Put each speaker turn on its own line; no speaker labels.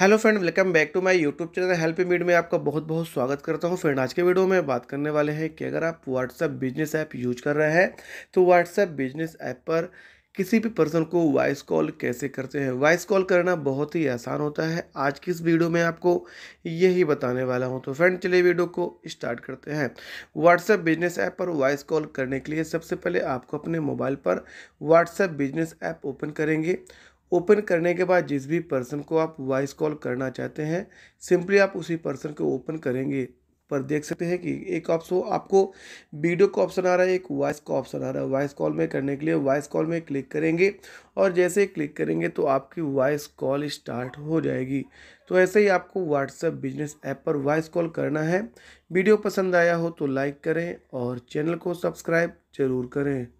hello friend welcome back to my YouTube channel help मीड में आपका बहुत बहुत स्वागत करता हूं फ्रेंड आज के वीडियो में बात करने वाले हैं कि अगर आप व्हाट्सएप बिजनेस ऐप यूज कर रहे हैं तो व्हाट्सएप बिजनेस ऐप पर किसी भी पर्सन को वॉइस कॉल कैसे करते हैं वॉइस कॉल करना बहुत ही आसान होता है आज की इस वीडियो में आपको यही बताने वाला हूं तो फ्रेंड चलिए वीडियो को स्टार्ट करते हैं व्हाट्सएप बिजनेस ऐप पर वॉइस कॉल करने के लिए सबसे पहले आपको अपने मोबाइल पर व्हाट्सएप बिजनेस ऐप ओपन करेंगे ओपन करने के बाद जिस भी पर्सन को आप वॉइस कॉल करना चाहते हैं सिंपली आप उसी पर्सन को ओपन करेंगे पर देख सकते हैं कि एक ऑप्शन आपको वीडियो का ऑप्शन आ रहा है एक वॉइस का ऑप्शन आ रहा है वॉइस कॉल में करने के लिए वॉइस कॉल में क्लिक करेंगे और जैसे क्लिक करेंगे तो आपकी वॉइस कॉल स्टार्ट हो जाएगी तो ऐसे ही आपको व्हाट्सएप बिजनेस ऐप पर वॉइस कॉल करना है वीडियो पसंद आया हो तो लाइक करें और चैनल को सब्सक्राइब जरूर करें